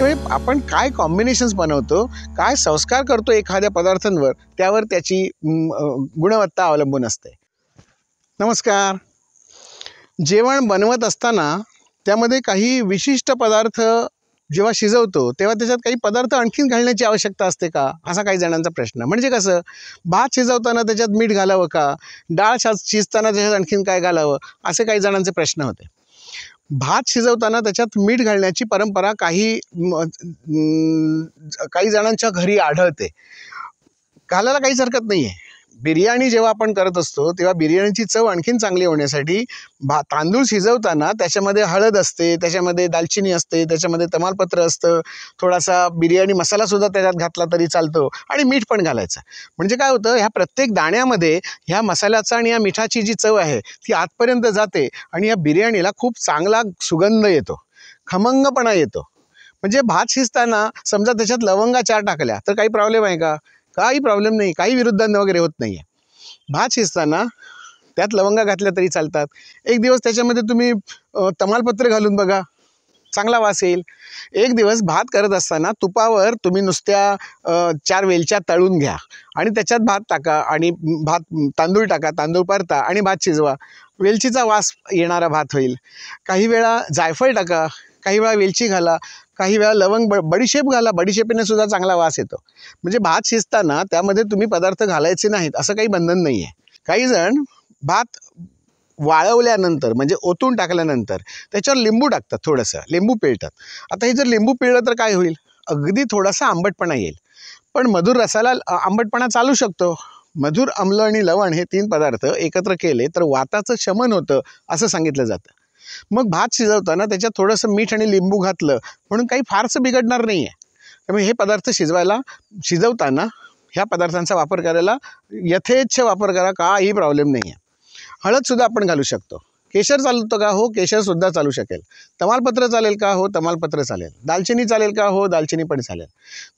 त्यामुळे आपण काय कॉम्बिनेशन्स बनवतो काय संस्कार करतो एखाद्या पदार्थांवर त्यावर त्याची गुणवत्ता अवलंबून असते नमस्कार जेवण बनवत असताना त्यामध्ये काही विशिष्ट पदार्थ जेव्हा शिजवतो तेव्हा त्याच्यात काही पदार्थ आणखीन घालण्याची आवश्यकता असते का असा काही जणांचा प्रश्न म्हणजे कसं भात शिजवताना त्याच्यात मीठ घालावं का डाळ शिजताना त्याच्यात आणखीन काय घालावं असे काही जणांचे प्रश्न होते भात शिजवताना त्याच्यात मीठ घालण्याची परंपरा काही काही जणांच्या घरी आढळते घालायला काहीच हरकत नाही आहे बिर्याणी जेव्हा आपण करत असतो तेव्हा बिर्याणीची चव आणखीन चांगली होण्यासाठी भा तांदूळ शिजवताना त्याच्यामध्ये हळद असते त्याच्यामध्ये दालचिनी असते त्याच्यामध्ये तमालपत्र असतं थोडासा बिर्याणी मसालासुद्धा त्याच्यात घातला तरी चालतो आणि मीठ पण घालायचं म्हणजे काय होतं ह्या प्रत्येक दाण्यामध्ये ह्या मसाल्याचा आणि या मिठाची जी चव आहे ती आतपर्यंत जाते आणि या बिर्याणीला खूप चांगला सुगंध येतो खमंगपणा येतो म्हणजे भात शिजताना समजा त्याच्यात लवंगा चार टाकल्या तर काही प्रॉब्लेम आहे का काही प्रॉब्लेम नाही काही विरुद्धांना वगैरे होत नाही आहे भात शिजताना त्यात लवंगा घातल्या तरी चालतात एक दिवस त्याच्यामध्ये तुम्ही तमालपत्र घालून बघा चांगला वास येईल एक दिवस भात करत असताना तुपावर तुम्ही नुसत्या चार वेलच्या तळून घ्या आणि त्याच्यात भात टाका आणि भात तांदूळ टाका तांदूळ परता आणि भात शिजवा वेलचीचा वास येणारा भात होईल काही वेळा जायफळ टाका काही वेळा वेलची घाला काही वेळा लवंग ब बडीशेप घाला बडीशेपीने सुद्धा चांगला वास येतो म्हणजे भात शिजताना त्यामध्ये तुम्ही पदार्थ घालायचे नाहीत असं काही बंधन नाही आहे काहीजण भात वाळवल्यानंतर म्हणजे ओतून टाकल्यानंतर त्याच्यावर लिंबू टाकतात थोडंसं लिंबू पिळतात आता हे जर लिंबू पिळलं तर काय होईल अगदी थोडासा आंबटपणा येईल पण मधुर रसाला आंबटपणा चालू शकतो मधुर आम्ल आणि लवण हे तीन पदार्थ एकत्र केले तर वाताचं शमन होतं असं सांगितलं जातं मग भात शिजवताना त्याच्यात थोडंसं मीठ आणि लिंबू घातलं म्हणून काही फारसं बिघडणार नाही आहे त्यामुळे हे पदार्थ शिजवायला शिजवताना ह्या पदार्थांचा वापर करायला यथेच्छ वापर करा काही प्रॉब्लेम नाही आहे हळदसुद्धा आपण घालू शकतो केशर चालतो का हो केशरसुद्धा चालू शकेल तमालपत्र चालेल का हो तमालपत्र चालेल दालचिनी चालेल का हो दालचिनी पण चालेल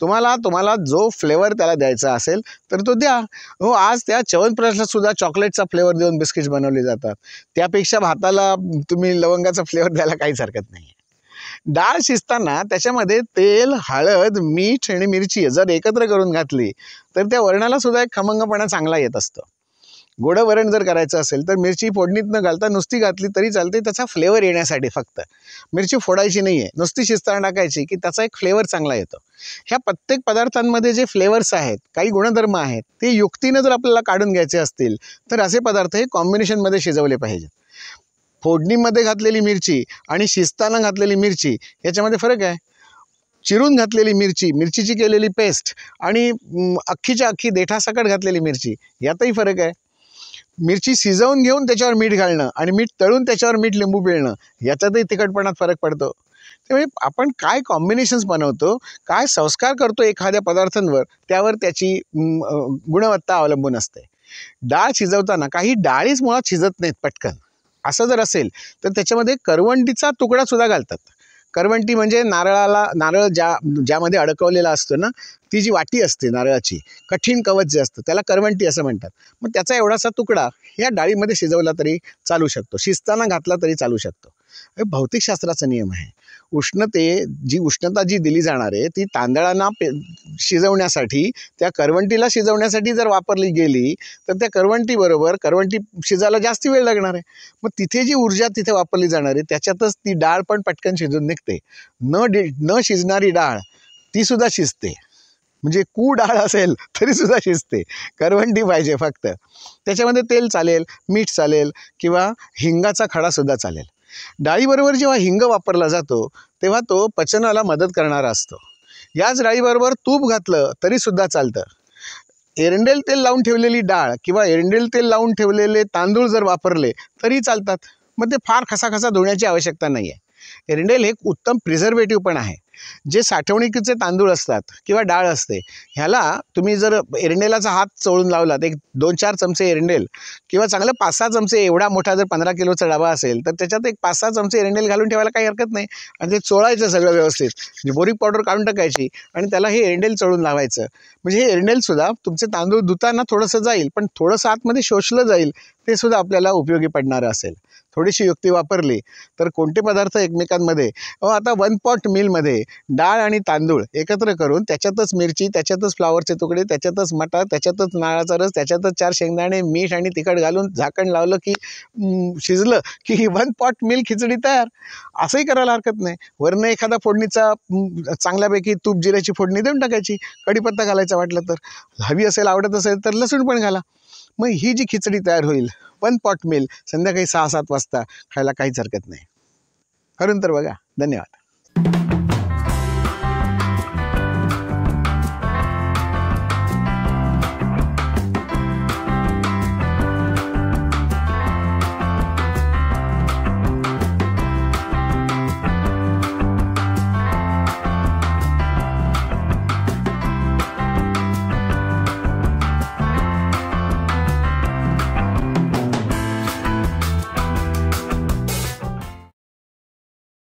तुम्हाला तुम्हाला जो फ्लेवर त्याला द्यायचा असेल तर तो द्या हो आज त्या सुद्धा चॉकलेटचा फ्लेवर देऊन बिस्किट्स बनवली जातात त्यापेक्षा भाताला तुम्ही लवंगाचा फ्लेवर द्यायला काहीच हरकत नाही डाळ शिजताना त्याच्यामध्ये तेल हळद मीठ आणि मिरची जर एकत्र करून घातली तर त्या वर्णाला सुद्धा एक खमंगपणा चांगला येत असतं गोडं वरण जर करायचं असेल तर मिरची फोडणीत न घालता नुसती घातली तरी चालते त्याचा फ्लेवर येण्यासाठी फक्त मिरची फोडायची नाही आहे नुसती शिजताळ टाकायची की त्याचा एक फ्लेवर चांगला येतो ह्या प्रत्येक पदार्थांमध्ये जे फ्लेवर्स आहेत काही गुणधर्म आहेत ते युक्तीनं जर आपल्याला काढून घ्यायचे असतील तर असे पदार्थ हे कॉम्बिनेशनमध्ये शिजवले पाहिजेत फोडणीमध्ये घातलेली मिरची आणि शिस्तानं घातलेली मिरची याच्यामध्ये फरक आहे चिरून घातलेली मिरची मिरचीची केलेली पेस्ट आणि अख्खीच्या अख्खी देठासकट घातलेली मिरची यातही फरक आहे मिरची शिजवून घेऊन त्याच्यावर मीठ घालणं आणि मीठ तळून त्याच्यावर मीठ लिंबू पिळणं याच्यातही तिखटपणात फरक पडतो त्यामुळे आपण काय कॉम्बिनेशन्स बनवतो काय संस्कार करतो एखाद्या पदार्थांवर त्यावर त्याची गुणवत्ता अवलंबून असते डाळ शिजवताना काही डाळीच मुळात शिजत नाहीत पटकन असं जर असेल तर त्याच्यामध्ये करवंडीचा तुकडा सुद्धा घालतात करवंटी म्हणजे नारळाला नारळ ज्या ज्यामध्ये अडकवलेला असतो ना ती जी वाटी असते नारळाची कठीण कवच जे असतं त्याला करवंटी असं म्हणतात मग त्याचा एवढासा तुकडा ह्या डाळीमध्ये शिजवला तरी चालू शकतो शिजताना घातला तरी चालू शकतो भौतिकशास्त्राचा नियम आहे उष्णते जी उष्णता जी दिली जाणार आहे ती तांदळांना पे शिजवण्यासाठी त्या करवंटीला शिजवण्यासाठी जर वापरली गेली तर त्या करवंटीबरोबर करवंटी शिजायला जास्त वेळ लागणार आहे मग तिथे जी ऊर्जा तिथे वापरली जाणार आहे त्याच्यातच ती डाळ पण पटकन शिजून निघते न डि न शिजणारी डाळ तीसुद्धा शिजते म्हणजे कू डाळ असेल तरीसुद्धा शिजते करवंटी पाहिजे फक्त त्याच्यामध्ये तेल चालेल मीठ चालेल किंवा हिंगाचा खडासुद्धा चालेल डाळीबरोबर जेव्हा हिंग वापरला जातो तेव्हा तो पचनाला मदत करणारा असतो याच डाळीबरोबर तूप घातलं तरीसुद्धा चालतं एरंडेल तेल लावून ठेवलेली डाळ किंवा एरंडेल तेल लावून ठेवलेले तांदूळ जर वापरले तरी चालतात मग ते फार खसाखसा धुण्याची आवश्यकता नाही आहे एरंडेल हे एक उत्तम प्रिझर्वेटिव्ह पण आहे जे साठवणुकीचे तांदूळ असतात किंवा डाळ असते ह्याला तुम्ही जर एरंडेलाचा हात चोळून लावलात एक दोन चार चमचे एरंडेल किंवा चांगलं पाच सहा चमचे एवढा मोठा जर पंधरा किलोचा डबा असेल तर त्याच्यात एक पाच सहा चमचे एरंडेल घालून ठेवायला काही हरकत नाही आणि ते चोळायचं सगळं व्यवस्थित म्हणजे बोरिक पावडर काढून टाकायची आणि त्याला हे एरंडेल चळून लावायचं म्हणजे हे एरंडेलसुद्धा तुमचे तांदूळ धुताना थोडंसं जाईल पण थोडंसं आतमध्ये शोषलं जाईल ते सुद्धा आपल्याला उपयोगी पडणारं असेल थोडीशी युक्ती वापरली तर कोणते पदार्थ एकमेकांमध्ये आता वन पॉट मिलमध्ये डाळ आणि तांदूळ एकत्र करून त्याच्यातच मिरची त्याच्यातच फ्लावरचे तुकडे त्याच्यातच मटा त्याच्यातच नाळाचा रस त्याच्यातच चार शेंगदाणे मीठ आणि तिखट घालून झाकण लावलं की शिजलं की ही वन पॉट मिल खिचडी तयार असंही करायला हरकत नाही वरनं एखादा फोडणीचा चांगल्यापैकी तूप जिऱ्याची फोडणी देऊन टाकायची कढीपत्ता घालायचा वाटलं तर हवी असेल आवडत असेल तर लसूण पण घाला मग ही जी खिचडी तयार होईल वन पॉट मिल संध्याकाळी सहा सात वाजता खायला काहीच हरकत नाही करून तर बघा धन्यवाद